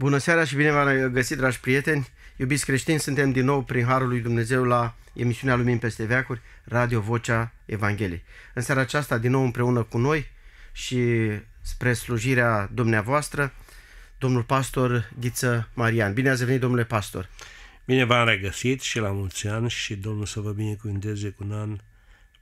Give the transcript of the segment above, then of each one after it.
Bună seara și bine v-am găsit, dragi prieteni! Iubiți creștini, suntem din nou prin Harul lui Dumnezeu la emisiunea Lumini peste veacuri, Radio Vocea Evangheliei. În seara aceasta, din nou împreună cu noi și spre slujirea dumneavoastră, domnul pastor Ghiță Marian. Bine ați venit, domnule pastor! Bine v-am regăsit și la mulți ani și Domnul să vă binecuvânteze cu un an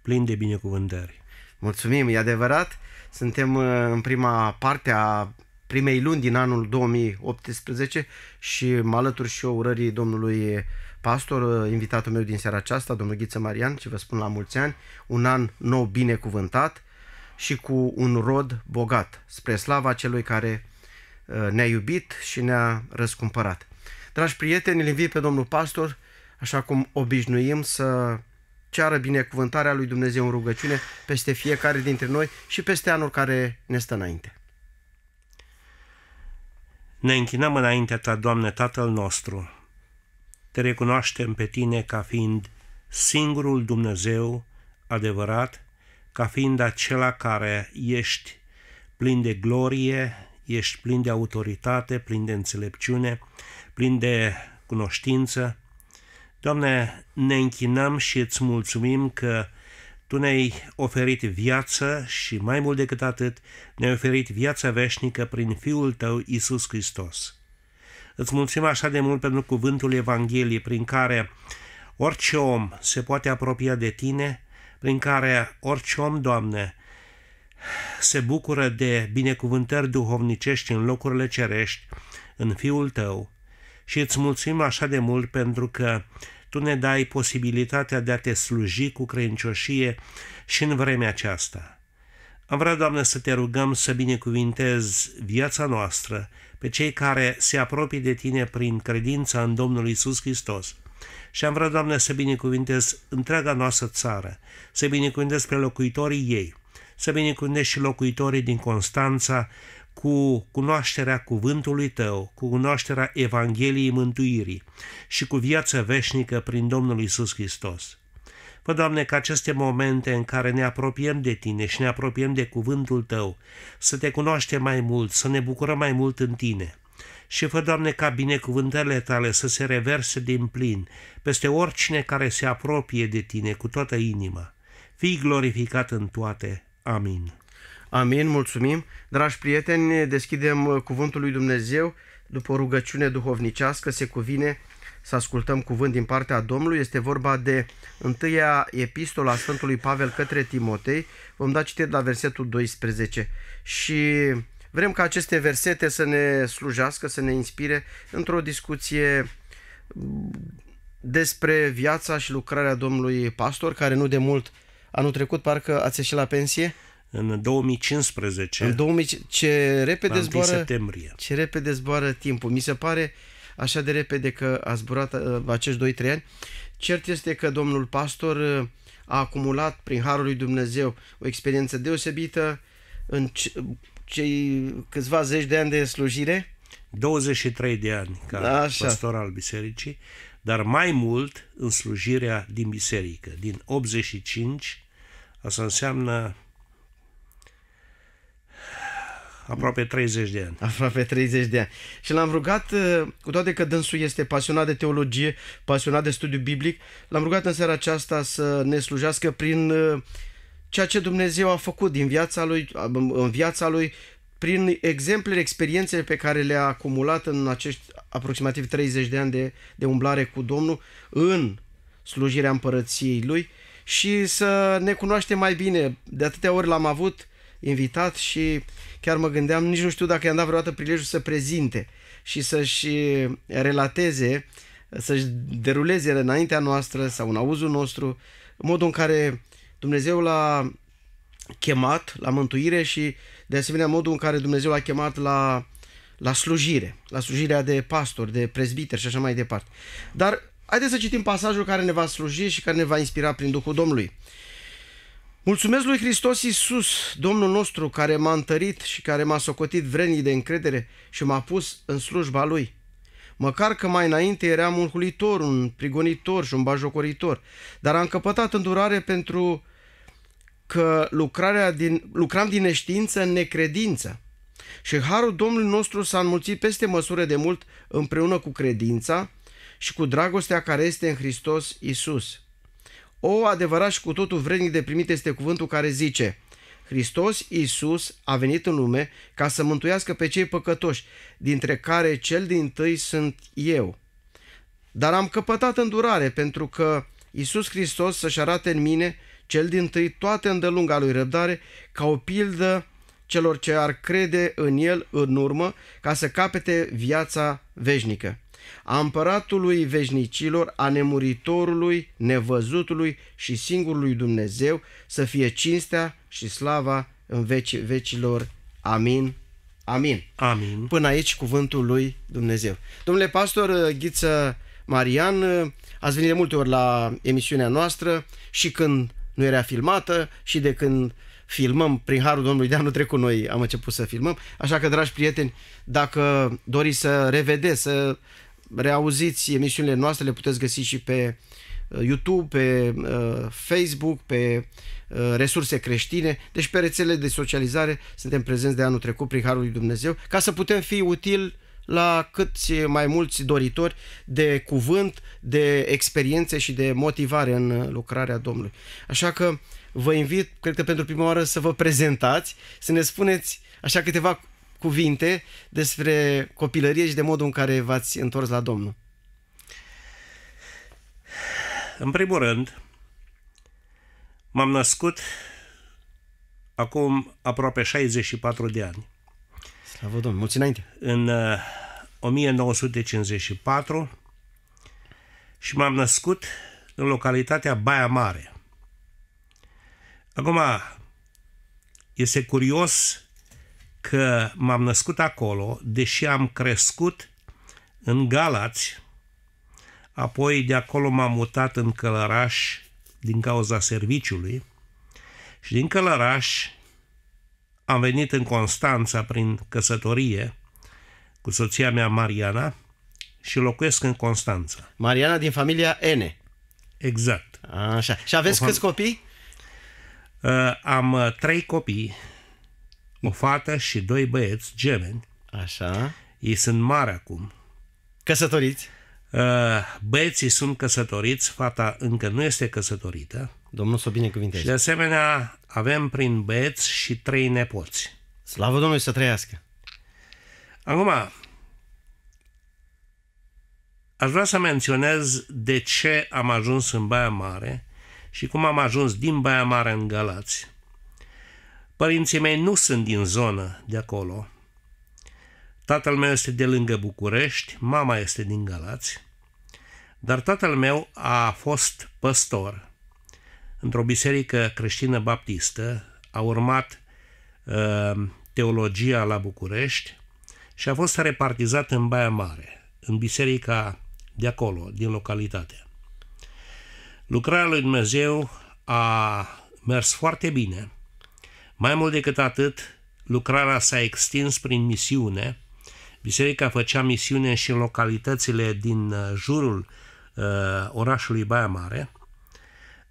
plin de binecuvântări. Mulțumim, e adevărat. Suntem uh, în prima parte a primei luni din anul 2018 și mă alătur și eu urării domnului pastor, invitatul meu din seara aceasta, domnul Ghiță Marian, și vă spun la mulți ani, un an nou binecuvântat și cu un rod bogat, spre slava celui care uh, ne-a iubit și ne-a răscumpărat. Dragi prieteni, îl invit pe domnul pastor, așa cum obișnuim să ceară binecuvântarea lui Dumnezeu în rugăciune peste fiecare dintre noi și peste anul care ne stă înainte. Ne închinăm înaintea ta, Doamne, Tatăl nostru. Te recunoaștem pe tine ca fiind singurul Dumnezeu adevărat, ca fiind acela care ești plin de glorie, ești plin de autoritate, plin de înțelepciune, plin de cunoștință. Doamne, ne închinăm și îți mulțumim că tu ne-ai oferit viață și mai mult decât atât, ne-ai oferit viața veșnică prin Fiul Tău, Isus Hristos. Îți mulțumim așa de mult pentru cuvântul Evangheliei prin care orice om se poate apropia de Tine, prin care orice om, Doamne, se bucură de binecuvântări duhovnicești în locurile cerești, în Fiul Tău. Și îți mulțumim așa de mult pentru că tu ne dai posibilitatea de a te sluji cu crencioșie și în vremea aceasta. Am vrea, Doamne, să te rugăm să binecuvintezi viața noastră pe cei care se apropie de Tine prin credința în Domnul Isus Hristos. Și am vrea, Doamne, să binecuvintezi întreaga noastră țară, să binecuvintezi pe locuitorii ei, să binecuvintezi și locuitorii din Constanța, cu cunoașterea cuvântului tău, cu cunoașterea Evangheliei mântuirii și cu viața veșnică prin Domnul Isus Hristos. Fă, Doamne, ca aceste momente în care ne apropiem de Tine și ne apropiem de cuvântul Tău, să Te cunoaștem mai mult, să ne bucurăm mai mult în Tine. Și fă, Doamne, ca binecuvântările Tale să se reverse din plin peste oricine care se apropie de Tine cu toată inima. Fii glorificat în toate. Amin. Amin, mulțumim. Dragi prieteni, deschidem uh, cuvântul lui Dumnezeu. După o rugăciune duhovnicească se cuvine să ascultăm cuvânt din partea Domnului. Este vorba de întâia epistola Sfântului Pavel către Timotei. Vom da citire la versetul 12. Și vrem ca aceste versete să ne slujească, să ne inspire într-o discuție mm, despre viața și lucrarea Domnului Pastor, care nu de mult anul trecut parcă ați ieșit la pensie în 2015. În 2000, ce repede zboară septembrie. Ce repede zboară timpul. Mi se pare așa de repede că a zburat uh, acești 2-3 ani. Cert este că domnul pastor uh, a acumulat prin harul lui Dumnezeu o experiență deosebită în cei câțiva zeci de ani de slujire. 23 de ani ca Așa. pastor al bisericii, dar mai mult în slujirea din biserică, din 85, asta înseamnă aproape 30 de ani. Aproape 30 de ani. Și l-am rugat, uh, cu toate că dânsul este pasionat de teologie, pasionat de studiu biblic, l-am rugat în seara aceasta să ne slujească prin uh, ceea ce Dumnezeu a făcut din viața lui, în viața lui, prin exemplele, experiențele pe care le-a acumulat în acești aproximativ 30 de ani de, de umblare cu Domnul în slujirea împărăției lui și să ne cunoaște mai bine. De atâtea ori l-am avut invitat și chiar mă gândeam, nici nu știu dacă i-am dat vreodată prilejul să prezinte și să-și relateze, să-și deruleze înaintea noastră sau în auzul nostru modul în care Dumnezeu l-a chemat la mântuire și de asemenea modul în care Dumnezeu l-a chemat la, la slujire, la slujirea de pastor, de prezbiter și așa mai departe. Dar haideți să citim pasajul care ne va sluji și care ne va inspira prin Duhul Domnului. Mulțumesc lui Hristos Iisus, Domnul nostru, care m-a întărit și care m-a socotit vrenii de încredere și m-a pus în slujba Lui. Măcar că mai înainte eram un hulitor, un prigonitor și un bajocoritor, dar am căpătat îndurare pentru că lucrarea din, lucram din neștiință în necredință. Și harul Domnului nostru s-a înmulțit peste măsură de mult împreună cu credința și cu dragostea care este în Hristos Iisus. O adevărat și cu totul vrednic de primit este cuvântul care zice Hristos Iisus a venit în lume ca să mântuiască pe cei păcătoși, dintre care cel din tâi sunt eu. Dar am căpătat îndurare pentru că Iisus Hristos să-și arate în mine cel din tâi toate îndelunga lui răbdare ca o pildă celor ce ar crede în el în urmă ca să capete viața veșnică a împăratului veșnicilor, a nemuritorului, nevăzutului și singurului Dumnezeu, să fie cinstea și slava în veci vecilor. Amin. Amin. Amin. Până aici cuvântul lui Dumnezeu. Domnule pastor uh, Ghiță Marian, uh, ați venit de multe ori la emisiunea noastră și când nu era filmată și de când filmăm, prin harul Domnului de anul trecut noi am început să filmăm, așa că, dragi prieteni, dacă doriți să revedeți, să reauziți emisiunile noastre, le puteți găsi și pe uh, YouTube, pe uh, Facebook, pe uh, resurse creștine, deci pe rețele de socializare suntem prezenți de anul trecut prin Harul lui Dumnezeu, ca să putem fi util la câți mai mulți doritori de cuvânt, de experiențe și de motivare în lucrarea Domnului. Așa că vă invit, cred că pentru prima oară, să vă prezentați, să ne spuneți așa câteva cuvinte despre copilărie și de modul în care v-ați întors la Domnul. În primul rând, m-am născut acum aproape 64 de ani. Slavă Domnului, mulți înainte. În 1954 uh, și m-am născut în localitatea Baia Mare. Acum, este curios că m-am născut acolo, deși am crescut în Galați, apoi de acolo m-am mutat în Călăraș din cauza serviciului și din Călăraș am venit în Constanța prin căsătorie cu soția mea Mariana și locuiesc în Constanța. Mariana din familia N. Exact. Așa. Și aveți fam... câți copii? Uh, am uh, trei copii o fată și doi băieți gemeni. Așa. Ei sunt mari acum. Căsătoriți? Uh, băieții sunt căsătoriți, fata încă nu este căsătorită. Domnul să o binecuvinteze. Și de asemenea avem prin băieți și trei nepoți. Slavă Domnului să trăiască! Acum, aș vrea să menționez de ce am ajuns în Baia Mare și cum am ajuns din Baia Mare în Galați. Părinții mei nu sunt din zonă de acolo. Tatăl meu este de lângă București, mama este din Galați, dar tatăl meu a fost păstor într-o biserică creștină baptistă, a urmat uh, teologia la București și a fost repartizat în Baia Mare, în biserica de acolo, din localitate. Lucrarea lui Dumnezeu a mers foarte bine – mai mult decât atât, lucrarea s-a extins prin misiune. Biserica făcea misiune și în localitățile din uh, jurul uh, orașului Baia Mare,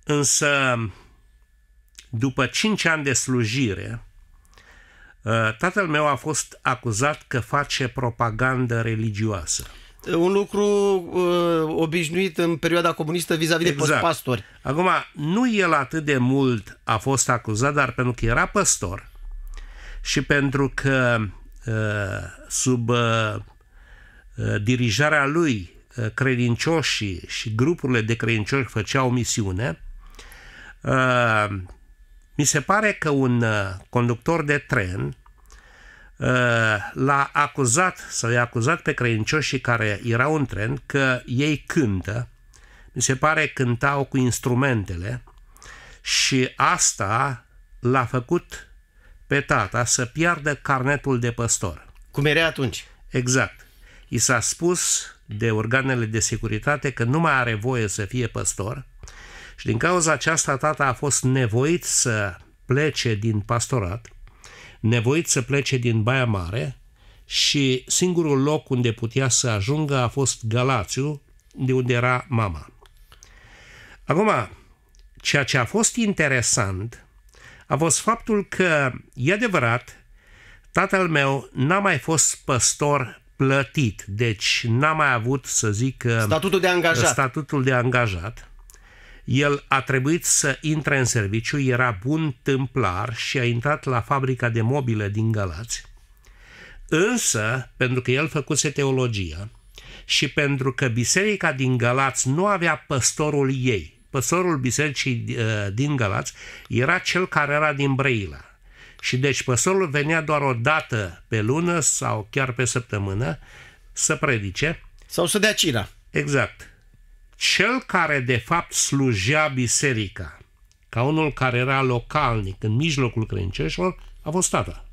însă după 5 ani de slujire, uh, tatăl meu a fost acuzat că face propagandă religioasă un lucru uh, obișnuit în perioada comunistă vis-a-vis exact. de pastori. Acum, nu el atât de mult a fost acuzat, dar pentru că era păstor și pentru că uh, sub uh, uh dirijarea lui uh, credincioșii și grupurile de credincioși făceau misiune, uh, mi se pare că un conductor de tren Uh, l-a acuzat sau i-a acuzat pe credincioșii care erau în tren că ei cântă, mi se pare cântau cu instrumentele și asta l-a făcut pe tata să piardă carnetul de păstor. Cum era atunci? Exact. I s-a spus de organele de securitate că nu mai are voie să fie păstor și din cauza aceasta tata a fost nevoit să plece din pastorat – nevoit să plece din Baia Mare și singurul loc unde putea să ajungă a fost Galațiu, de unde era mama. Acum, ceea ce a fost interesant a fost faptul că, e adevărat, tatăl meu n-a mai fost păstor plătit, deci n-a mai avut, să zic, statutul de angajat. Statutul de angajat el a trebuit să intre în serviciu, era bun tâmplar și a intrat la fabrica de mobilă din Galați. Însă, pentru că el făcuse teologia și pentru că biserica din Galați nu avea păstorul ei, păstorul bisericii uh, din Galați era cel care era din Brăila. Și deci păstorul venea doar o dată pe lună sau chiar pe săptămână să predice. Sau să dea cina. Exact cel care de fapt slujea biserica, ca unul care era localnic în mijlocul crenceșilor, a fost tata.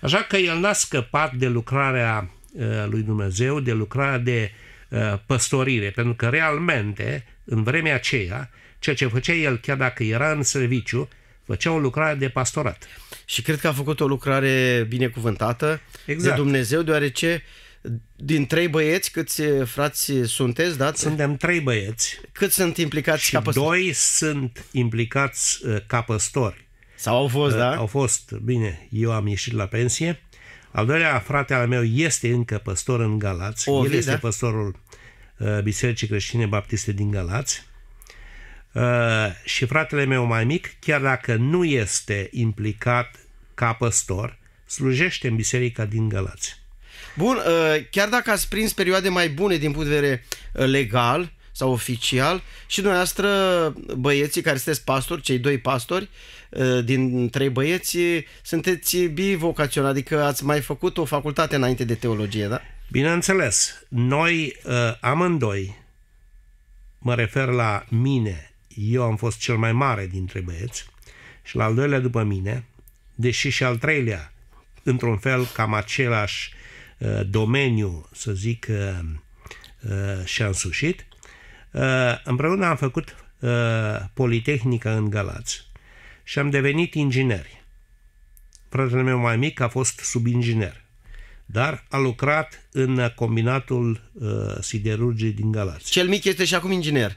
Așa că el n-a scăpat de lucrarea uh, lui Dumnezeu, de lucrarea de uh, păstorire, pentru că realmente, în vremea aceea, ceea ce făcea el, chiar dacă era în serviciu, făcea o lucrare de pastorat. Și cred că a făcut o lucrare binecuvântată exact. de Dumnezeu, deoarece uh, din trei băieți, câți eh, frați eh, sunteți, da? Suntem trei băieți. Cât sunt implicați și ca păstori? doi sunt implicați eh, ca păstori. Sau au fost, da? Au fost, bine, eu am ieșit la pensie. Al doilea frate al meu este încă păstor în Galați. O, El vi, este da? păstorul Bisericii Creștine Baptiste din Galați. Și fratele meu mai mic, chiar dacă nu este implicat ca păstor, slujește în biserica din Galați. Bun, uh, chiar dacă ați prins perioade mai bune din punct de vedere uh, legal sau oficial, și dumneavoastră, băieții care sunteți pastori, cei doi pastori, uh, din trei băieți, sunteți bivocaționali, adică ați mai făcut o facultate înainte de teologie, da? Bineînțeles, noi amândoi, mă refer la mine, eu am fost cel mai mare dintre băieți, și la al doilea după mine, deși și al treilea, într-un fel, cam același Uh, domeniu, să zic, uh, uh, și-a însușit. Împreună am făcut Politehnica în Galați și am devenit ingineri. Fratele meu mai mic a fost subinginer, dar a lucrat în combinatul siderurgii din Galați. Cel mic este și acum inginer.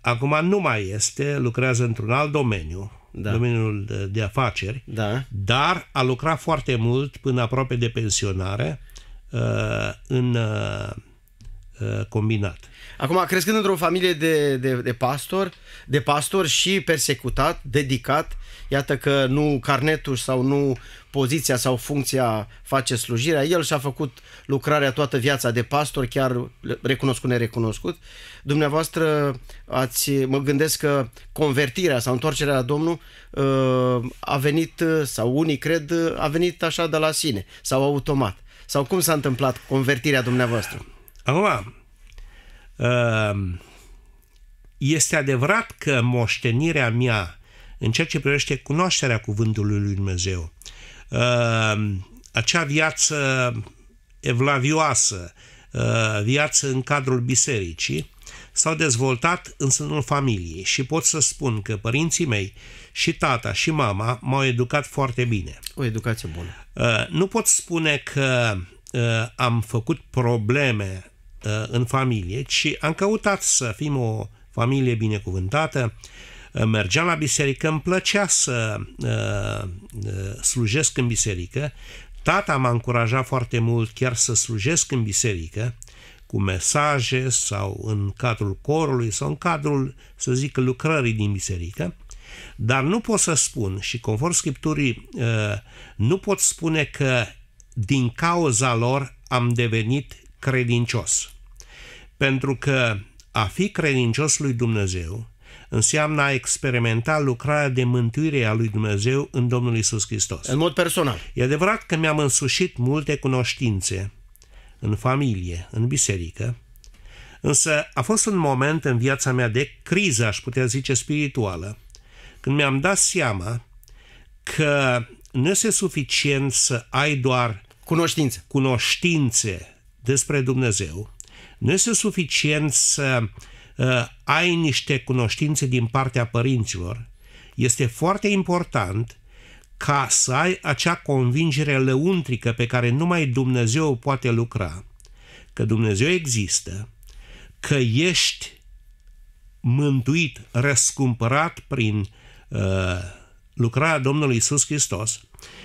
Acum nu mai este, lucrează într-un alt domeniu, da. domeniul de, de afaceri, da. dar a lucrat foarte mult până aproape de pensionare uh, în uh, uh, combinat. Acum, crescând într-o familie de, de, de pastor, de pastor și persecutat, dedicat, iată că nu carnetul sau nu poziția sau funcția face slujirea. El și-a făcut lucrarea toată viața de pastor, chiar recunoscut nerecunoscut. Dumneavoastră ați, mă gândesc că convertirea sau întoarcerea la Domnul uh, a venit, sau unii cred, a venit așa de la sine sau automat. Sau cum s-a întâmplat convertirea dumneavoastră? Acum, uh, este adevărat că moștenirea mea în ceea ce privește cunoașterea cuvântului lui Dumnezeu. Ehm, acea viață evlavioasă, ehm, viață în cadrul bisericii, s-au dezvoltat în sânul familiei și pot să spun că părinții mei și tata și mama m-au educat foarte bine. O educație bună. Ehm, nu pot spune că am făcut probleme în familie, ci am căutat să fim o familie binecuvântată, uh, mergeam la biserică, îmi plăcea să uh, uh, slujesc în biserică, tata m-a încurajat foarte mult chiar să slujesc în biserică, cu mesaje sau în cadrul corului sau în cadrul, să zic, lucrării din biserică, dar nu pot să spun și conform Scripturii uh, nu pot spune că din cauza lor am devenit credincios. Pentru că a fi credincios lui Dumnezeu înseamnă a experimenta lucrarea de mântuire a lui Dumnezeu în Domnul Isus Hristos. În mod personal. E adevărat că mi-am însușit multe cunoștințe în familie, în biserică, însă a fost un moment în viața mea de criză, aș putea zice, spirituală, când mi-am dat seama că nu este suficient să ai doar cunoștințe, cunoștințe despre Dumnezeu, nu este suficient să uh, Uh, ai niște cunoștințe din partea părinților, este foarte important ca să ai acea convingere lăuntrică pe care numai Dumnezeu o poate lucra, că Dumnezeu există, că ești mântuit, răscumpărat prin uh, lucrarea Domnului Isus Hristos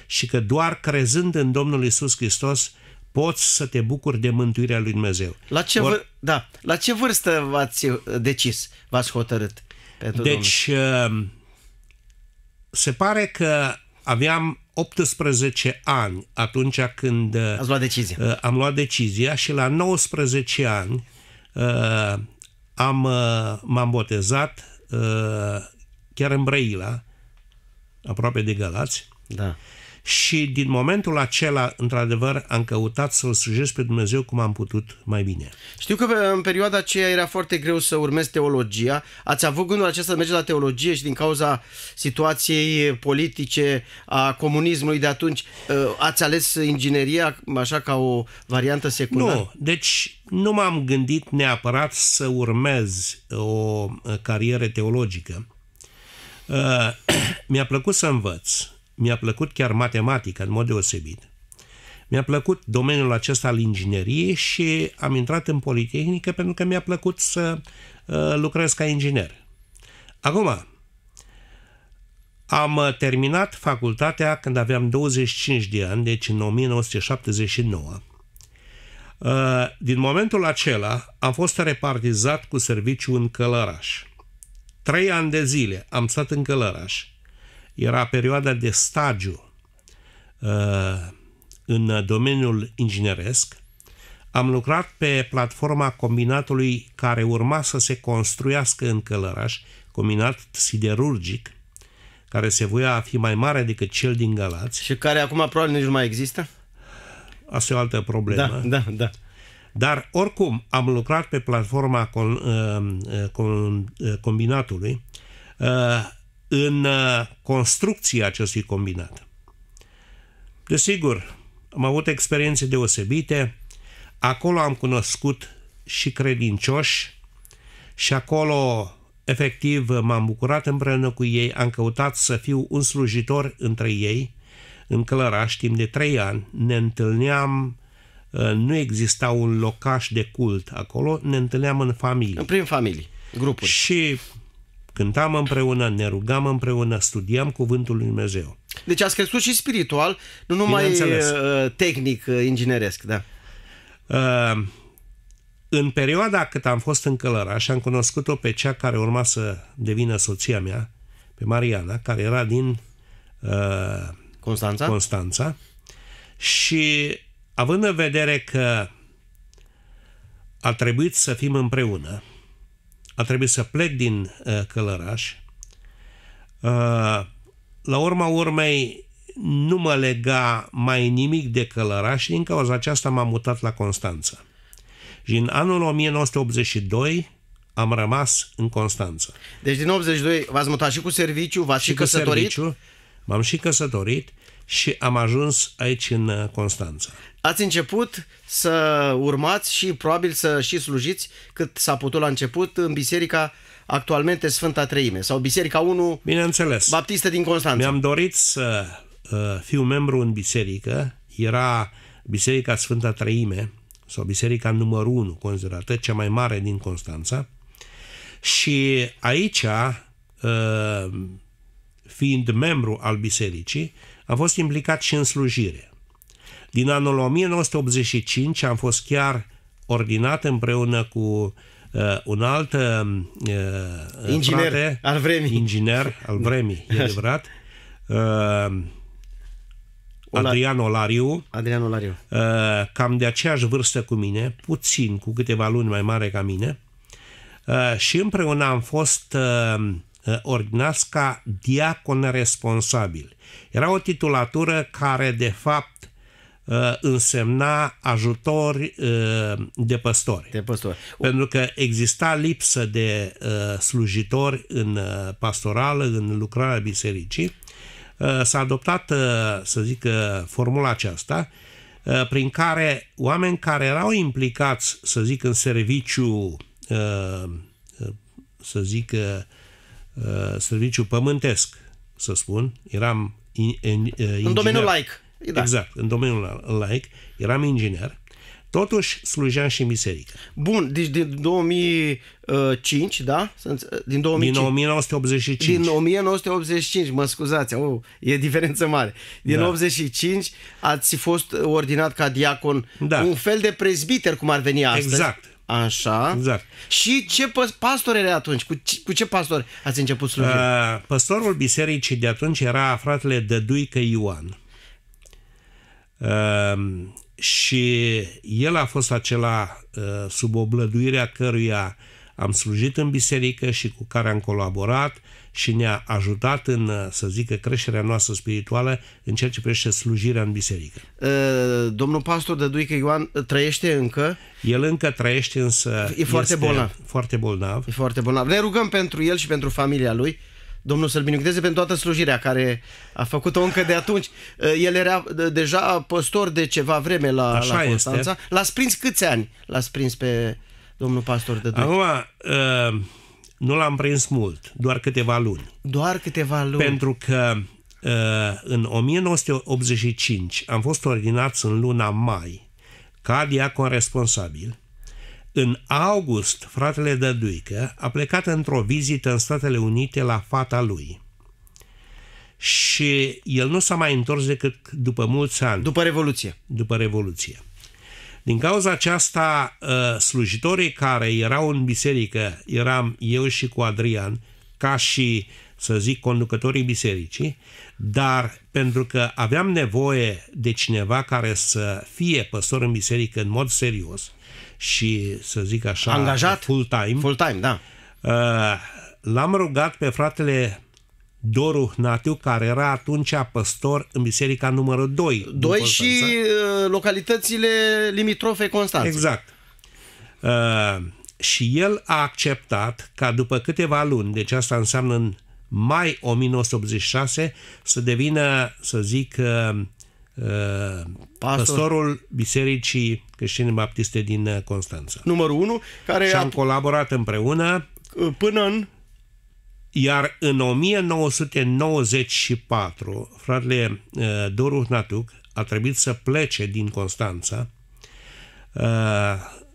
și că doar crezând în Domnul Isus Hristos poți să te bucuri de mântuirea lui Dumnezeu. La ce, Or, vâr- da. La ce vârstă v-ați uh, decis, v-ați hotărât? Pentru deci, Domnul? Um, se pare că aveam 18 ani atunci când uh, Ați luat decizia. Uh, am luat decizia și la 19 ani am, m-am botezat chiar în Brăila, aproape de Galați. Da și din momentul acela, într-adevăr, am căutat să-L slujesc pe Dumnezeu cum am putut mai bine. Știu că în perioada aceea era foarte greu să urmezi teologia. Ați avut gândul acesta să mergeți la teologie și din cauza situației politice a comunismului de atunci, ă, ați ales ingineria așa ca o variantă secundară? Nu, deci nu m-am gândit neapărat să urmez o ă, carieră teologică. Ă, mi-a plăcut să învăț, mi-a plăcut chiar matematica, în mod deosebit. Mi-a plăcut domeniul acesta al ingineriei și am intrat în Politehnică pentru că mi-a plăcut să uh, lucrez ca inginer. Acum, am uh, terminat facultatea când aveam 25 de ani, deci în 1979. Uh, din momentul acela am fost repartizat cu serviciu în Călăraș. Trei ani de zile am stat în Călăraș era perioada de stagiu uh, în domeniul ingineresc. Am lucrat pe platforma combinatului care urma să se construiască în Călăraș, combinat siderurgic, care se voia a fi mai mare decât cel din Galați. Și care acum probabil nici nu mai există? Asta e o altă problemă. Da, da, da. Dar oricum am lucrat pe platforma con, uh, uh con, uh, combinatului. Uh, în uh, construcția acestui combinat. Desigur, am avut experiențe deosebite, acolo am cunoscut și credincioși și acolo efectiv m-am bucurat împreună cu ei, am căutat să fiu un slujitor între ei, în Călăraș, timp de trei ani, ne întâlneam uh, nu exista un locaș de cult acolo, ne întâlneam în familie. În prim familie, grupuri. Și Cântam împreună, ne rugam împreună, studiam Cuvântul Lui Dumnezeu. Deci ați crescut și spiritual, nu numai uh, tehnic, uh, ingineresc, da. Uh, în perioada cât am fost în și am cunoscut-o pe cea care urma să devină soția mea, pe Mariana, care era din Constanța. Constanța. Și având în vedere că a trebuit să fim împreună, a trebuit să plec din uh, Călăraș. Uh, la urma urmei, nu mă lega mai nimic de Călăraș din cauza aceasta m-am mutat la Constanța. Și în anul 1982 am rămas în Constanța. Deci din 82 v-ați mutat și cu serviciu, v-ați și, și căsătorit? Serviciu, m-am și căsătorit și am ajuns aici în uh, Constanța. Ați început să urmați și probabil să și slujiți cât s-a putut la început în biserica actualmente Sfânta Treime sau Biserica 1 Bineînțeles. Baptistă din Constanța. Mi-am dorit să uh, fiu membru în biserică. Era Biserica Sfânta Treime sau Biserica numărul 1 considerată cea mai mare din Constanța. Și aici, uh, fiind membru al bisericii, am fost implicat și în slujire. Din anul 1985 am fost chiar ordinat împreună cu uh, un alt uh, uh inginer frate, al vremii. Inginer al vremii, e adevărat. Uh, Adrian Olariu. Adrian Olariu. Uh, cam de aceeași vârstă cu mine, puțin, cu câteva luni mai mare ca mine. Uh, și împreună am fost uh, uh ordinați ca diacon responsabil. Era o titulatură care, de fapt, uh, însemna ajutori uh, de păstori. De păstori. Pentru că exista lipsă de uh, slujitori în pastorală, în lucrarea bisericii. S-a adoptat, să zic, formula aceasta, prin care oameni care erau implicați, să zic, în serviciu, să zic, serviciu pământesc, să spun, eram Uh, inginer. În domeniul like, Da. Exact, în domeniul like, Eram inginer. Totuși slujeam și în biserică. Bun, deci din 2005, da? Uh, din, 2005. din 1985. Din 1985, mă scuzați, oh, e diferență mare. Din da. 85 ați fost ordinat ca diacon, da. un fel de prezbiter, cum ar veni astăzi. Exact, Așa. Exact. Și ce pastor era atunci? Cu ce, cu ce pastor ați început slujirea? Uh, pastorul bisericii de atunci era fratele Dăduică Ioan. Uh, și el a fost acela uh, sub oblăduirea căruia am slujit în biserică și cu care am colaborat uh, și ne-a ajutat în, uh, să zică, creșterea noastră spirituală în ceea ce privește slujirea în biserică. Uh, domnul pastor Dăduică Ioan uh, trăiește încă? El încă trăiește, însă E foarte bolnav. Foarte bolnav. E foarte bolnav. Ne rugăm pentru el și pentru familia lui. Domnul să-l binecuvânteze pentru toată slujirea care a făcut-o încă de atunci. El era deja păstor de ceva vreme la, Așa la Constanța. L-a sprins câți ani? L-a sprins pe domnul pastor de Acum, uh, nu l-am prins mult, doar câteva luni. Doar câteva luni. Pentru că uh, în 1985 am fost ordinat în luna mai ca diacon responsabil. În august, fratele Dăduică a plecat într-o vizită în Statele Unite la fata lui. Și el nu s-a mai întors decât după mulți ani. După Revoluție. După Revoluție. Din cauza aceasta, ă, slujitorii care erau în biserică, eram eu și cu Adrian, ca și, să zic, conducătorii bisericii, dar pentru că aveam nevoie de cineva care să fie păstor în biserică în mod serios și, să zic așa, angajat full-time, full-time da. Ă, l-am rugat pe fratele Doru Hnatiu, care era atunci păstor în biserica numărul 2. 2 și uh, localitățile limitrofe Constanța. Exact. Uh, și el a acceptat ca după câteva luni, deci asta înseamnă în mai 1986, să devină, să zic, uh, uh, Pastor. păstorul Bisericii Creștine Baptiste din uh, Constanța. Numărul 1, care... Și am a... colaborat împreună. Până în... Iar în 1994, fratele eh, Doru Hnatuc a trebuit să plece din Constanța, eh,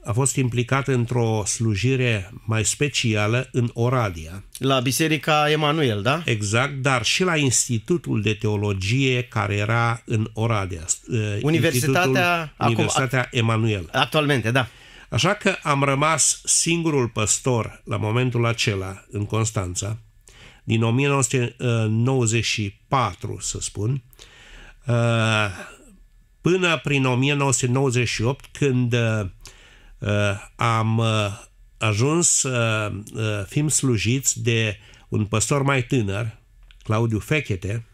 a fost implicat într-o slujire mai specială în Oradea. La Biserica Emanuel, da? Exact, dar și la Institutul de Teologie care era în Oradea. Universitatea, eh, Universitatea acum, Emanuel. Actualmente, da. Așa că am rămas singurul păstor la momentul acela în Constanța din 1994, uh, să spun, uh, până prin 1998, când uh, am ajuns să fim slujiți de un păstor mai tânăr, Claudiu Fechete,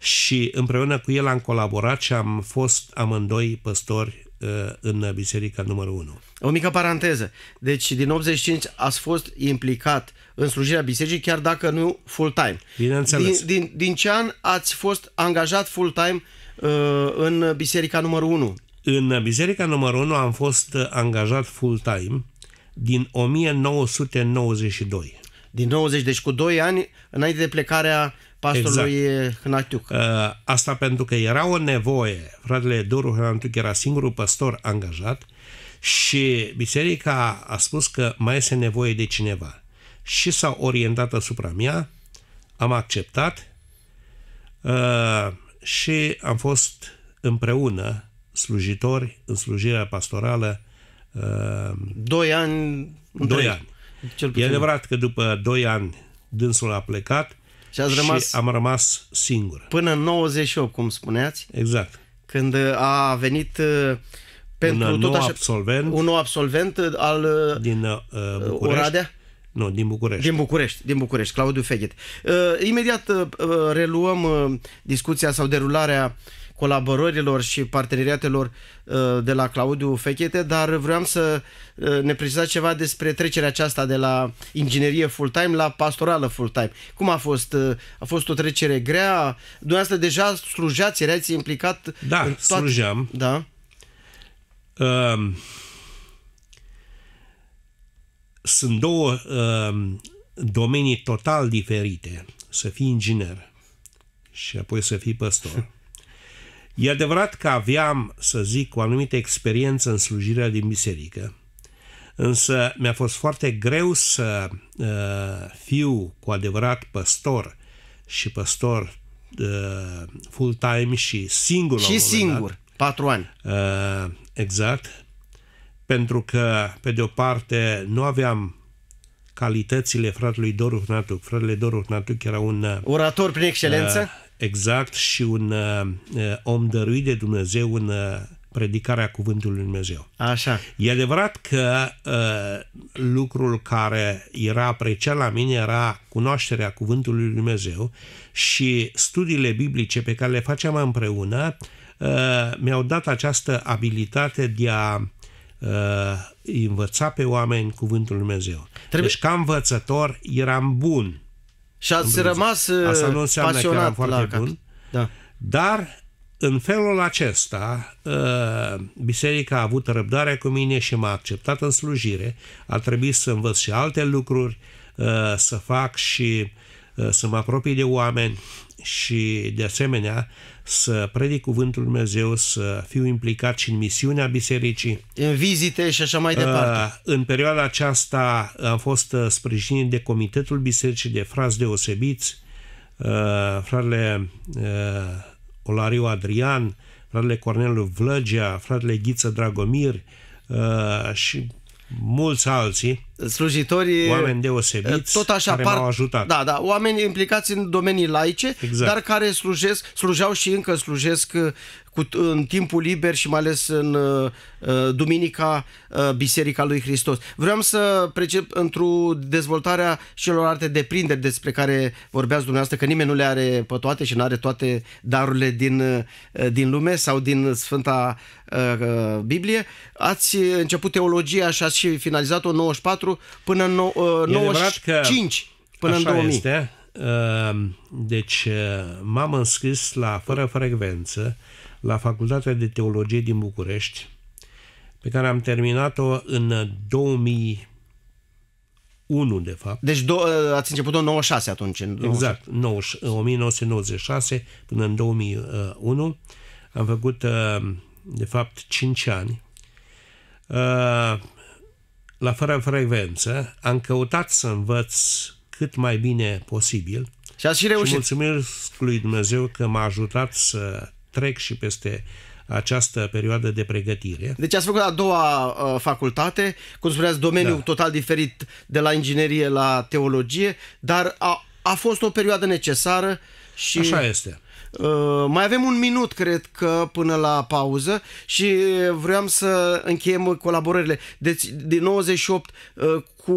și împreună cu el am colaborat și am fost amândoi păstori Uh, în biserica numărul 1. O mică paranteză. Deci din 85 ați fost implicat în slujirea bisericii, chiar dacă nu full-time. Bineînțeles. Din, din, din ce an ați fost angajat full-time uh, în biserica numărul 1? În biserica numărul 1 am fost uh, angajat full-time din 1992. Din 90, deci cu 2 ani înainte de plecarea pastorului exact. Hnaciuc. Uh, asta pentru că era o nevoie. Fratele Doru Hnatiuc era singurul păstor angajat și biserica a spus că mai este nevoie de cineva. Și s-a orientat asupra mea, am acceptat uh, și am fost împreună slujitori în slujirea pastorală uh, Doi ani. Doi ani. Cel puțin. E adevărat că după doi ani dânsul a plecat, și ați rămas... Și am rămas singur. Până în 98, cum spuneați. Exact. Când uh, a venit uh, pentru un tot nou așa, absolvent, un nou absolvent uh, al din uh, București. Oradea? Nu, din București. Din București, din București, Claudiu Feghet. Uh, imediat uh, reluăm uh, discuția sau derularea colaborărilor și parteneriatelor uh, de la Claudiu Fechete, dar vreau să uh, ne precizați ceva despre trecerea aceasta de la inginerie full-time la pastorală full-time. Cum a fost? Uh, a fost o trecere grea? Dumneavoastră deja slujați, erați implicat? Da, în toat... slujeam. Da. Um, sunt două um, domenii total diferite. Să fii inginer și apoi să fii păstor. E adevărat că aveam, să zic, o anumită experiență în slujirea din biserică, însă mi-a fost foarte greu să uh, fiu cu adevărat păstor și păstor uh, full-time și singur. Și singur, dat. patru ani. Uh, exact, pentru că, pe de o parte, nu aveam calitățile fratelui Doru Hnatuc. Fratele Doru Hnatuc era un... Uh, Orator prin uh, excelență? Uh, exact și un uh, uh, om dăruit de Dumnezeu în uh, predicarea cuvântului Lui Dumnezeu. Așa. E adevărat că uh, lucrul care era apreciat la mine era cunoașterea cuvântului Lui Dumnezeu și studiile biblice pe care le faceam împreună uh, mi-au dat această abilitate de a uh, învăța pe oameni cuvântul Lui Dumnezeu. Trebuie... Deci ca învățător eram bun și ați rămas Asta nu uh, înseamnă pasionat că eram foarte la bun. Da. Dar în felul acesta, uh, biserica a avut răbdare cu mine și m-a acceptat în slujire. A trebuit să învăț și alte lucruri, uh, să fac și să mă apropii de oameni și, de asemenea, să predic cuvântul Dumnezeu, să fiu implicat și în misiunea bisericii. În vizite și așa mai departe. Uh, în perioada aceasta am fost uh, sprijinit de Comitetul Bisericii de frați deosebiți, uh, fratele Olariu Adrian, fratele Corneliu Vlăgea, fratele Ghiță Dragomir și mulți alții, slujitorii, oameni deosebiți tot așa, care par, m-au ajutat. Da, da, oameni implicați în domenii laice, exact. dar care slujesc, slujeau și încă slujesc cu, în timpul liber și mai ales în uh, uh, Duminica uh, Biserica lui Hristos. Vreau să precep într-o dezvoltarea celor alte deprinderi despre care vorbeați dumneavoastră, că nimeni nu le are pe toate și nu are toate darurile din, uh, din lume sau din Sfânta uh, uh Biblie. Ați început teologia și ați și finalizat-o în 94 până în uh, 95. Până așa în 2000. Este. Uh, deci m-am înscris la Fără Frecvență la Facultatea de Teologie din București, pe care am terminat-o în 2001, de fapt. Deci do- ați început-o în 96 atunci. În exact, 90, 1996 până în 2001. Am făcut, uh, de fapt, 5 ani. Uh, la fără frecvență, am căutat să învăț cât mai bine posibil. Și ați și reușit. Și mulțumesc lui Dumnezeu că m-a ajutat să trec și peste această perioadă de pregătire. Deci ați făcut a doua uh, facultate, cum spuneați, domeniul da. total diferit de la inginerie la teologie, dar a, a fost o perioadă necesară și... Așa este. Uh, mai avem un minut, cred că, până la pauză și uh, vreau să încheiem colaborările. Deci, din 98, uh, cu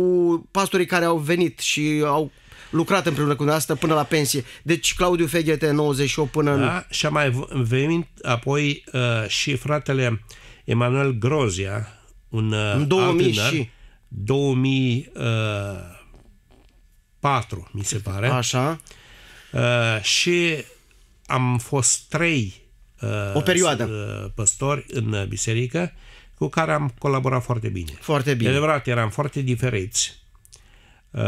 pastorii care au venit și au lucrat împreună cu noastră până la pensie. Deci Claudiu Feghete 98 până da, în... Și a mai venit apoi uh, și fratele Emanuel Grozia, un uh, în 2000 alt și... 2004, uh, mi se pare. Așa. Uh, și am fost trei uh, o perioadă. Uh, păstori în biserică cu care am colaborat foarte bine. Foarte bine. De adevărat, eram foarte diferiți Uh,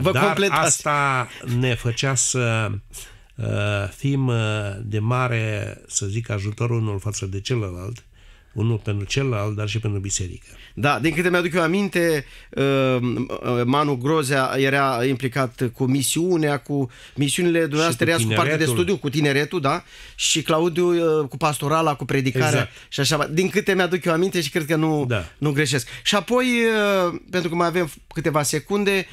Vă dar completați. asta ne făcea să uh, fim uh, de mare, să zic, ajutor unul față de celălalt, unul pentru celălalt, dar și pentru biserică. Da, din câte mi-aduc eu aminte, uh, uh, Manu Grozea era implicat cu misiunea, cu misiunile dumneavoastră, cu, cu partea de studiu, cu tineretul, da? Și Claudiu uh, cu pastorala, cu predicarea exact. și așa. Din câte mi-aduc eu aminte și cred că nu, da. nu greșesc. Și apoi, pentru că mai avem câteva secunde,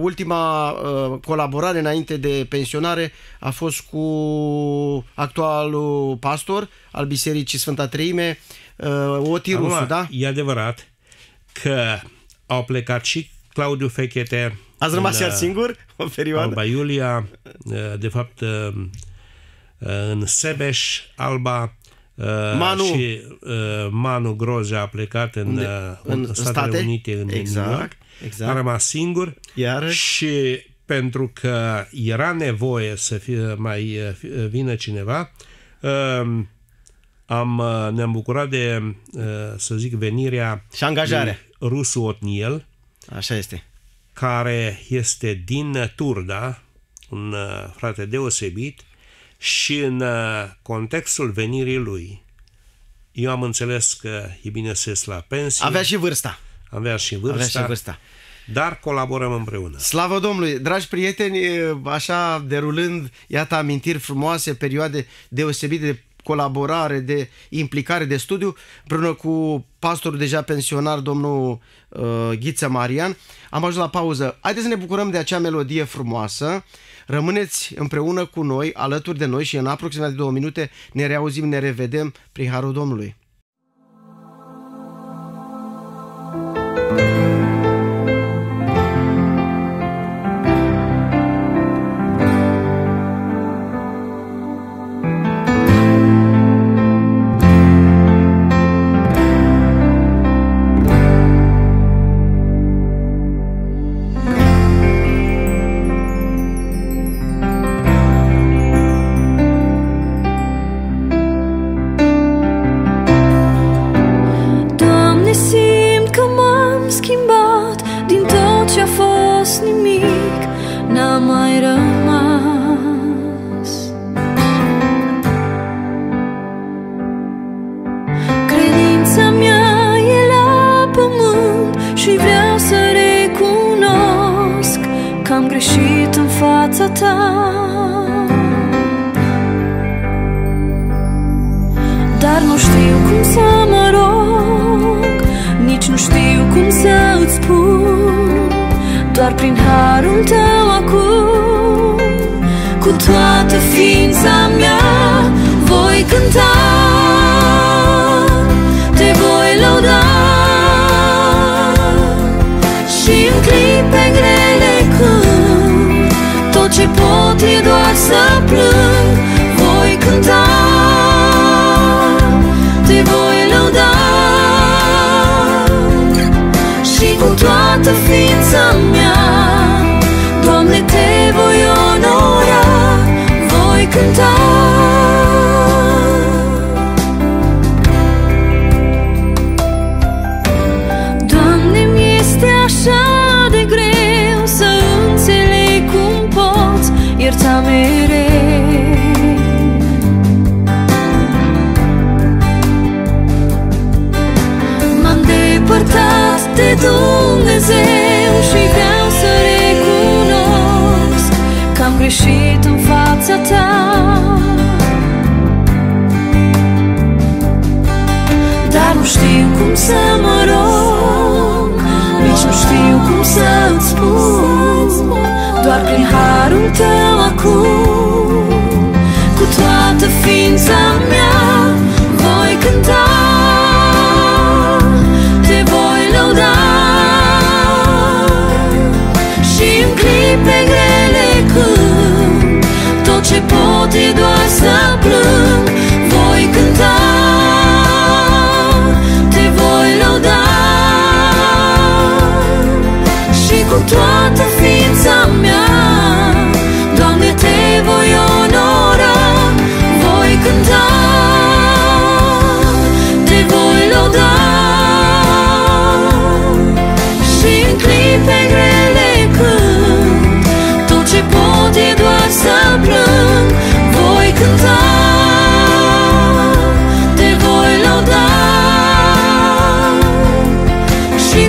ultima colaborare înainte de pensionare a fost cu actualul pastor al Bisericii Sfânta Treime, uh, otirusul, Acum, da? E adevărat că au plecat și Claudiu Fechete. Ați rămas iar uh, singur o perioadă? Alba Iulia, uh, de fapt uh, în Sebeș, Alba Manu. și Manu Grozea a plecat în, Unde? în, în Statele State? Unite, în exact, New York. Exact. A rămas singur Iar? și pentru că era nevoie să fie mai vină cineva, am, uh, ne-am bucurat de, uh, să zic, venirea și angajarea. Rusu Otniel. Așa este. Care este din Turda, un uh, frate deosebit, și în contextul venirii lui, eu am înțeles că e bine să ies la pensie. Avea și vârsta. Avea și vârsta. Avea și vârsta dar colaborăm împreună. Slavă Domnului! Dragi prieteni, așa derulând, iată amintiri frumoase, perioade deosebite de colaborare, de implicare, de studiu, împreună cu pastorul deja pensionar, domnul uh, Ghiță Marian. Am ajuns la pauză. Haideți să ne bucurăm de acea melodie frumoasă. Rămâneți împreună cu noi, alături de noi și în aproximativ două minute ne reauzim, ne revedem prin Harul Domnului.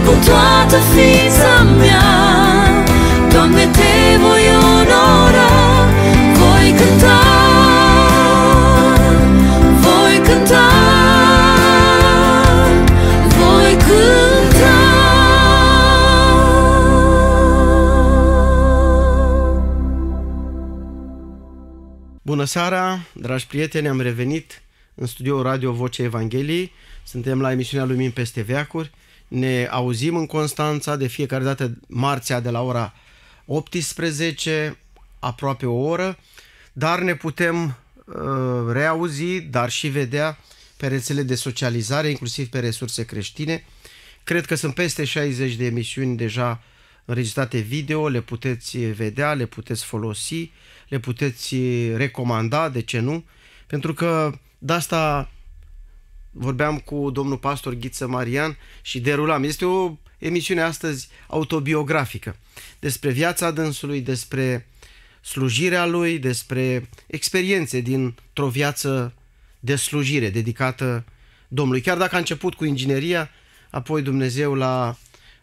cu toată ființa mea Doamne, te voi onora Voi cânta Voi cânta Voi cânta Bună seara, dragi prieteni, am revenit în studioul Radio Vocea Evangheliei. Suntem la emisiunea Lumini peste veacuri ne auzim în Constanța de fiecare dată marțea de la ora 18, aproape o oră, dar ne putem uh, reauzi, dar și vedea pe rețele de socializare, inclusiv pe resurse creștine. Cred că sunt peste 60 de emisiuni deja înregistrate video, le puteți vedea, le puteți folosi, le puteți recomanda, de ce nu? Pentru că de asta vorbeam cu domnul pastor Ghiță Marian și derulam. Este o emisiune astăzi autobiografică despre viața dânsului, despre slujirea lui, despre experiențe dintr-o viață de slujire dedicată Domnului. Chiar dacă a început cu ingineria, apoi Dumnezeu l-a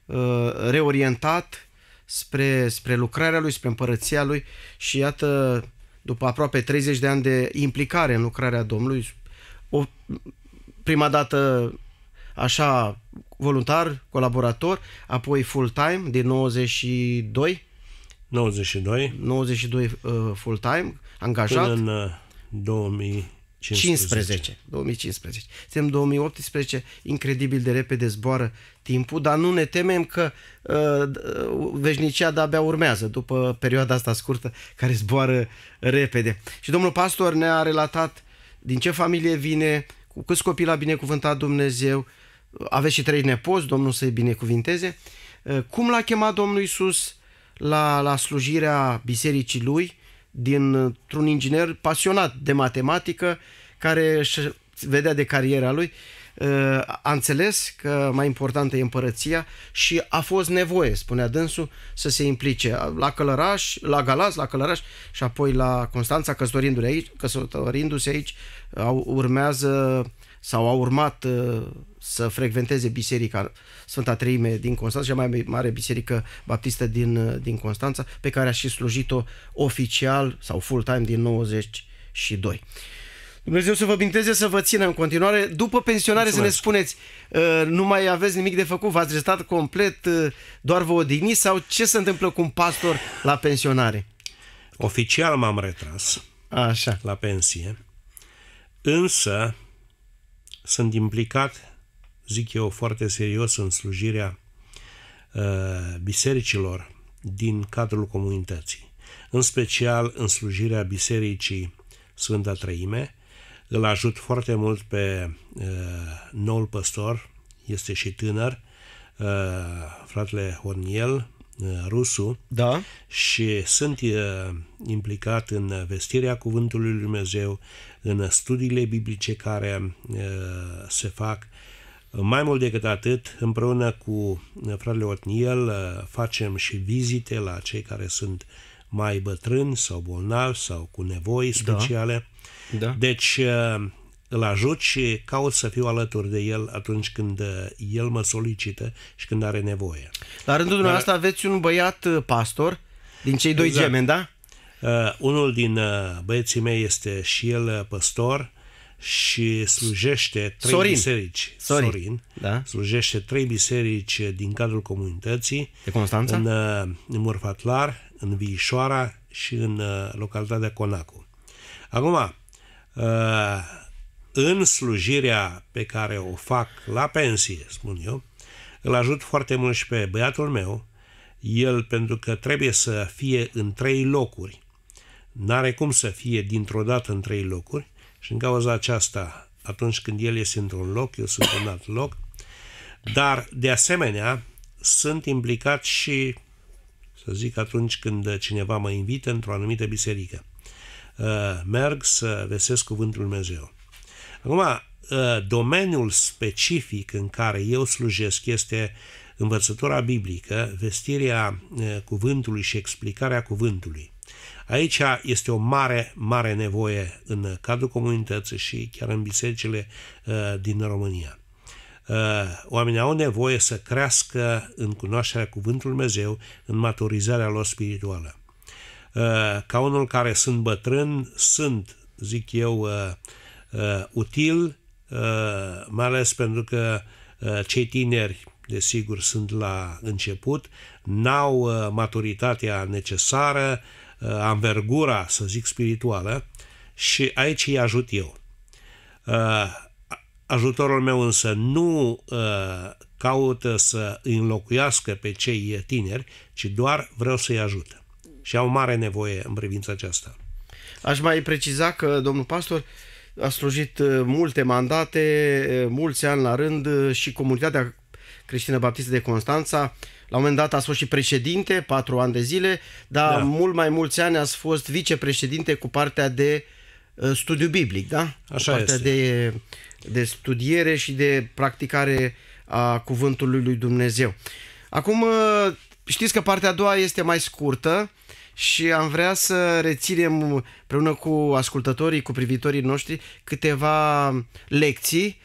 uh, reorientat spre, spre lucrarea lui, spre împărăția lui și iată, după aproape 30 de ani de implicare în lucrarea Domnului, o prima dată așa voluntar, colaborator, apoi full-time din 92. 92. 92 uh, full-time, angajat. Până în uh, 2015. 15, 2015. Suntem 2018, incredibil de repede zboară timpul, dar nu ne temem că uh, uh, veșnicia de-abia urmează după perioada asta scurtă care zboară repede. Și domnul pastor ne-a relatat din ce familie vine, uh, cu câți copii l-a binecuvântat Dumnezeu, aveți și trei nepoți, Domnul să-i binecuvinteze, uh, cum l-a chemat Domnul Isus la, la slujirea bisericii lui, dintr-un inginer pasionat de matematică, care își vedea de cariera lui, Ă, a înțeles că mai importantă e împărăția și a fost nevoie, spunea dânsul, să se implice la Călăraș, la Galați, la Călăraș și apoi la Constanța, căsătorindu-se aici, căsătorindu-se aici au, urmează sau au urmat ă, să frecventeze biserica Sfânta Treime din Constanța, cea mai mare biserică baptistă din, ă, din Constanța, pe care a și slujit-o oficial sau full-time din 92. Dumnezeu să vă binteze, să vă țină în continuare. După pensionare Mulțumesc. să ne spuneți, uh, nu mai aveți nimic de făcut, v-ați rezultat complet, uh, doar vă odihniți sau ce se întâmplă cu un pastor la pensionare? Oficial m-am retras Așa. la pensie, însă sunt implicat, zic eu, foarte serios în slujirea uh, bisericilor din cadrul comunității, în special în slujirea bisericii Sfânta Trăime, îl ajut foarte mult pe uh, noul păstor, este și tânăr, uh, fratele Horniel, uh, rusu, da. și sunt uh, implicat în vestirea Cuvântului Lui Dumnezeu, în studiile biblice care uh, se fac. Mai mult decât atât, împreună cu uh, fratele Otniel uh, facem și vizite la cei care sunt mai bătrâni sau bolnavi sau cu nevoi da. speciale. Da da. Deci uh, îl ajut și caut să fiu alături de el atunci când uh, el mă solicită și când are nevoie. La rândul dumneavoastră Dar... aveți un băiat uh, pastor din cei doi exact. gemeni, da? Uh, unul din băieții mei este și el pastor și slujește trei Sorin. biserici. Sorin. Sorin. Da. Slujește trei biserici din cadrul comunității. De Constanța? În, în Murfatlar, în Vișoara și în localitatea Conacu. Acum, Uh, în slujirea pe care o fac la pensie, spun eu, îl ajut foarte mult și pe băiatul meu, el pentru că trebuie să fie în trei locuri, n-are cum să fie dintr-o dată în trei locuri și în cauza aceasta, atunci când el este într-un loc, eu sunt în alt loc, dar de asemenea sunt implicat și, să zic, atunci când cineva mă invită într-o anumită biserică. Uh, merg să vesesc cuvântul Lui Dumnezeu. Acum, uh, domeniul specific în care eu slujesc este învățătura biblică, vestirea uh, cuvântului și explicarea cuvântului. Aici este o mare, mare nevoie în cadrul comunității și chiar în bisericile din România. Oamenii au nevoie să crească în cunoașterea cuvântului Dumnezeu, în maturizarea lor spirituală. Eh, ca unul care sunt bătrân, sunt, zic eu, eh, eh, util, mai ales pentru că cei tineri, desigur, sunt la început, n-au maturitatea necesară, anvergura, să zic, spirituală și aici îi ajut eu. Ajutorul meu însă nu caută să înlocuiască pe cei tineri, ci doar vreau să-i ajut și au mare nevoie în privința aceasta. Aș mai preciza că domnul pastor a slujit uh, multe mandate, uh, mulți ani la rând uh, și comunitatea creștină baptistă de Constanța. La un moment dat ați fost și președinte, patru ani de zile, dar da. mult mai mulți ani ați fost vicepreședinte cu partea de studiu biblic, da? Așa cu partea este. De, de studiere și de practicare a cuvântului lui Dumnezeu. Acum Știți că partea a doua este mai scurtă și am vrea să reținem împreună cu ascultătorii, cu privitorii noștri, câteva lecții.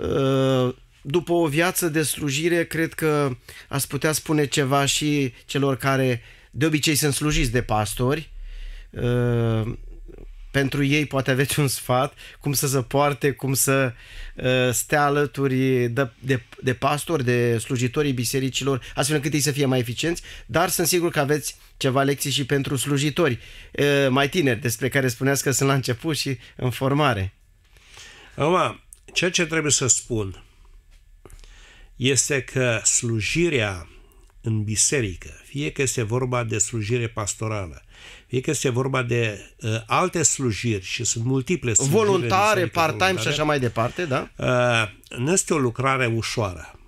Uh, după o viață de slujire, cred că ați putea spune ceva și celor care de obicei sunt slujiți de pastori uh, pentru ei poate aveți un sfat, cum să se poarte, cum să uh, stea alături de, de, de pastori, de slujitorii bisericilor, astfel încât ei să fie mai eficienți, dar sunt sigur că aveți ceva lecții și pentru slujitori uh, mai tineri, despre care spuneați că sunt la început și în formare. Acum, ceea ce trebuie să spun este că slujirea în biserică, fie că este vorba de slujire pastorală, fie că este vorba de uh, alte slujiri și sunt multiple slujiri. Voluntare, part-time și așa mai departe, da? Uh, nu este o lucrare ușoară.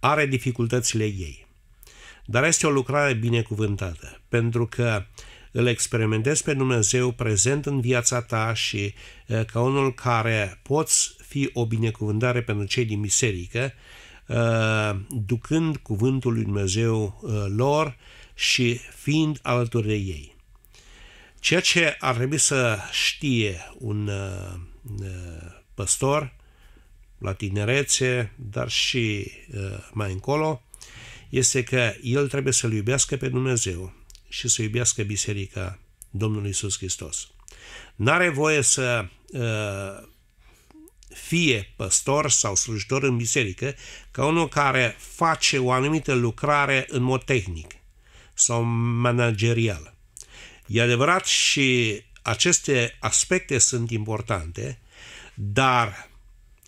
Are dificultățile ei. Dar este o lucrare binecuvântată, pentru că îl experimentezi pe Dumnezeu prezent în viața ta și uh, ca unul care poți fi o binecuvântare pentru cei din biserică, uh, Uh, ducând cuvântul lui Dumnezeu uh, lor și fiind alături de ei. Ceea ce ar trebui să știe un uh, păstor la tinerețe, dar și mai încolo, este că el trebuie să-L iubească pe Dumnezeu și să iubească Biserica Domnului Iisus Hristos. N-are voie să uh, fie păstor sau slujitor în biserică, ca unul care face o anumită lucrare în mod tehnic sau managerial. E adevărat și aceste aspecte sunt importante, dar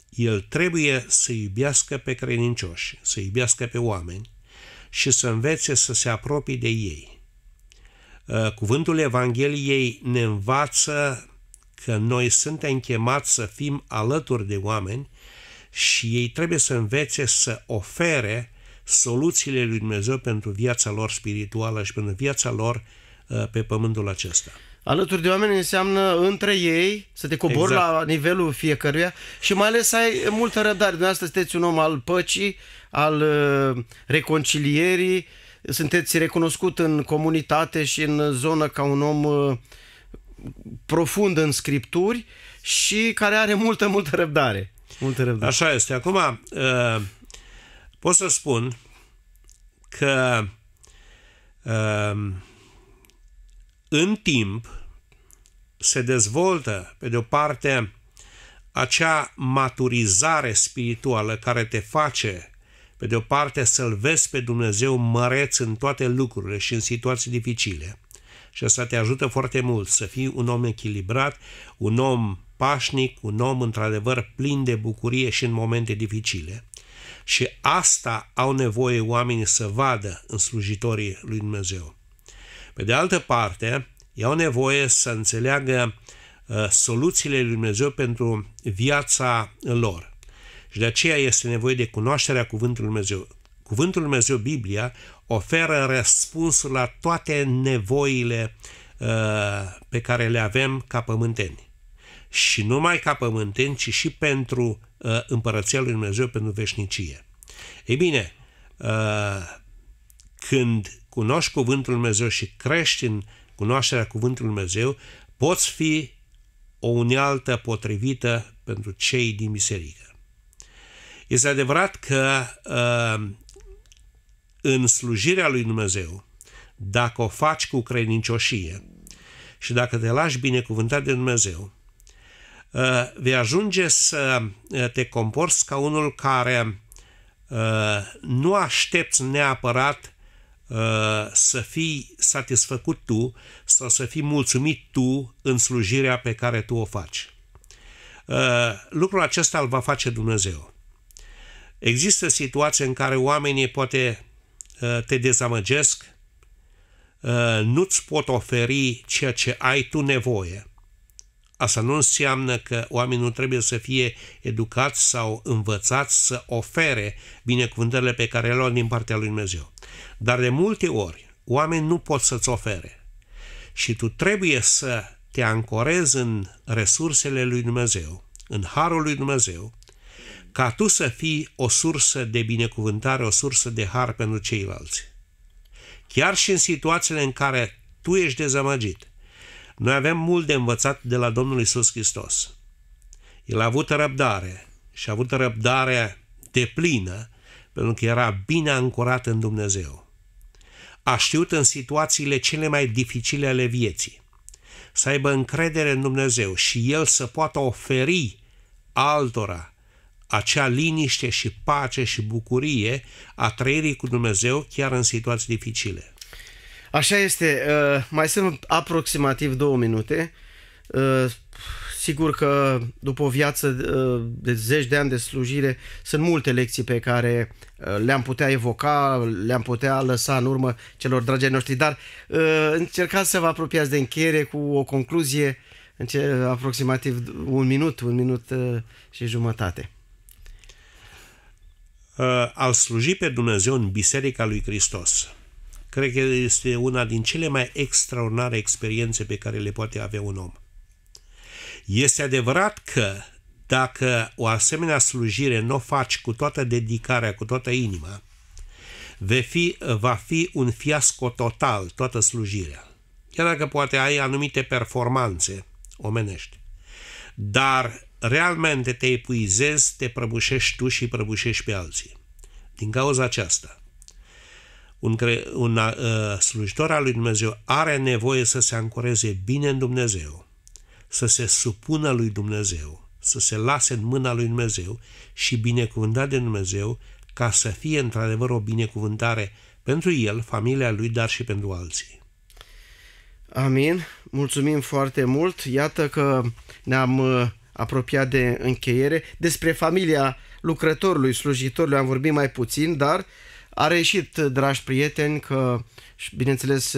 el trebuie să iubească pe credincioși, să iubească pe oameni și să învețe să se apropie de ei. Uh, cuvântul Evangheliei ne învață că noi suntem chemați să fim alături de oameni și ei trebuie să învețe să ofere soluțiile lui Dumnezeu pentru viața lor spirituală și pentru viața lor uh, pe pământul acesta. Alături de oameni înseamnă între ei să te cobori exact. la nivelul fiecăruia și mai ales să ai multă răbdare. Dumneavoastră sunteți un om al păcii, al uh, reconcilierii, sunteți recunoscut în comunitate și în zonă ca un om uh, profund în scripturi și care are multă, multă răbdare. Multă răbdare. Așa este. Acum, uh, pot să spun că uh, în timp se dezvoltă, pe de o parte, acea maturizare spirituală care te face, pe de o parte, să-L vezi pe Dumnezeu măreț în toate lucrurile și în situații dificile – și asta te ajută foarte mult să fii un om echilibrat, un om pașnic, un om într-adevăr plin de bucurie și în momente dificile. Și asta au nevoie oamenii să vadă în slujitorii lui Dumnezeu. Pe de altă parte, ei au nevoie să înțeleagă uh, soluțiile lui Dumnezeu pentru viața lor. Și de aceea este nevoie de cunoașterea Cuvântului Dumnezeu. Cuvântul Dumnezeu, Biblia, oferă răspunsul la toate nevoile uh, pe care le avem ca pământeni. Și nu numai ca pământeni, ci și pentru uh, împărăția lui Dumnezeu, pentru veșnicie. Ei bine, uh, când cunoști cuvântul Dumnezeu și crești în cunoașterea cuvântului Dumnezeu, poți fi o unealtă potrivită pentru cei din biserică. Este adevărat că în slujirea lui Dumnezeu, dacă o faci cu credincioșie și dacă te lași binecuvântat de Dumnezeu, uh, vei ajunge să uh, te comporți ca unul care uh, nu aștepți neapărat să fii satisfăcut tu sau să fii mulțumit tu în slujirea pe care tu o faci. Lucrul acesta îl va face Dumnezeu. Există situații în care oamenii poate Eh, te dezamăgesc, eh, nu-ți pot oferi ceea ce ai tu nevoie. Asta nu înseamnă că oamenii nu trebuie să fie educați sau învățați să ofere binecuvântările pe care le au din partea lui Dumnezeu. Dar de multe ori, oamenii nu pot să-ți ofere. Și tu trebuie să te ancorezi în resursele lui Dumnezeu, în harul lui Dumnezeu, ca tu să fii o sursă de binecuvântare, o sursă de har pentru ceilalți. Chiar și în situațiile în care tu ești dezamăgit, noi avem mult de învățat de la Domnul Isus Hristos. El a avut răbdare și a avut răbdare de plină, pentru că era bine ancorat în Dumnezeu. A știut în situațiile cele mai dificile ale vieții să aibă încredere în Dumnezeu și El să poată oferi altora acea liniște și pace și bucurie a trăirii cu Dumnezeu chiar în situații dificile. Așa este. Uh, mai sunt aproximativ două minute. Uh, sigur că după o viață uh, de zeci de ani de slujire sunt multe lecții pe care le-am putea evoca, le-am putea lăsa în urmă celor dragi noștri, dar încercați să vă apropiați de încheiere cu o concluzie în ce, aproximativ un minut, un minut și jumătate. Uh, a sluji pe Dumnezeu în Biserica lui Hristos. Cred că este una din cele mai extraordinare experiențe pe care le poate avea un om. Este adevărat că dacă o asemenea slujire nu o faci cu toată dedicarea, cu toată inima, vei fi, va fi un fiasco total toată slujirea. Chiar dacă poate ai anumite performanțe omenești. Dar realmente te epuizezi, te prăbușești tu și prăbușești pe alții. Din cauza aceasta, un, cre- un uh, slujitor al lui Dumnezeu are nevoie să se ancoreze bine în Dumnezeu, să se supună lui Dumnezeu, să se lase în mâna lui Dumnezeu și binecuvântat de Dumnezeu ca să fie într-adevăr o binecuvântare pentru el, familia lui, dar și pentru alții. Amin. Mulțumim foarte mult. Iată că ne-am uh, apropiat de încheiere. Despre familia lucrătorului, slujitorului am vorbit mai puțin, dar a reușit, dragi prieteni, că, bineînțeles,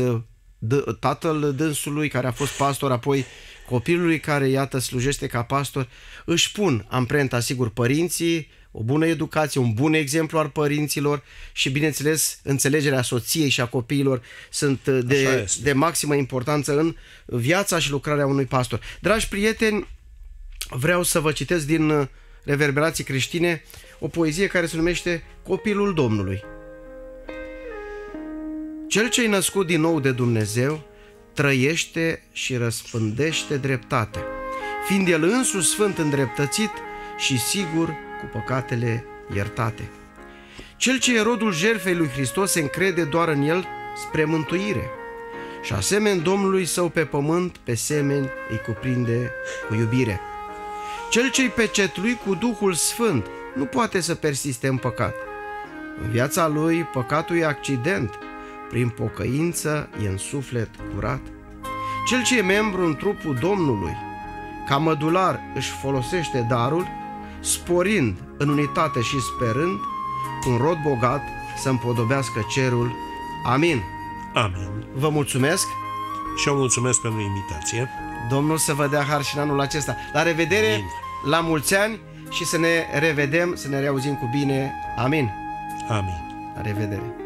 tatăl dânsului, care a fost pastor, apoi copilului care, iată, slujește ca pastor, își pun amprenta, sigur, părinții, o bună educație, un bun exemplu al părinților și, bineînțeles, înțelegerea soției și a copiilor sunt uh, de, de maximă importanță în viața și lucrarea unui pastor. Dragi prieteni, vreau să vă citesc din uh, Reverberații creștine o poezie care se numește Copilul Domnului. Cel ce-i născut din nou de Dumnezeu trăiește și răspândește dreptate, fiind el însuși sfânt îndreptățit și sigur cu păcatele iertate. Cel ce e rodul jertfei lui Hristos se încrede doar în el spre mântuire și asemeni Domnului său pe pământ, pe semeni îi cuprinde cu iubire. Cel ce-i pecetlui cu Duhul Sfânt nu poate să persiste în păcat. În viața lui, păcatul e accident, prin pocăință e în suflet curat. Cel ce e membru în trupul Domnului, ca mădular își folosește darul, sporind în unitate și sperând, un rod bogat să împodobească cerul. Amin. Amin. Vă mulțumesc. Și eu mulțumesc pentru invitație. Domnul să vă dea har și în anul acesta. La revedere! Amin la mulți ani și să ne revedem, să ne reauzim cu bine. Amin. Amin. La revedere.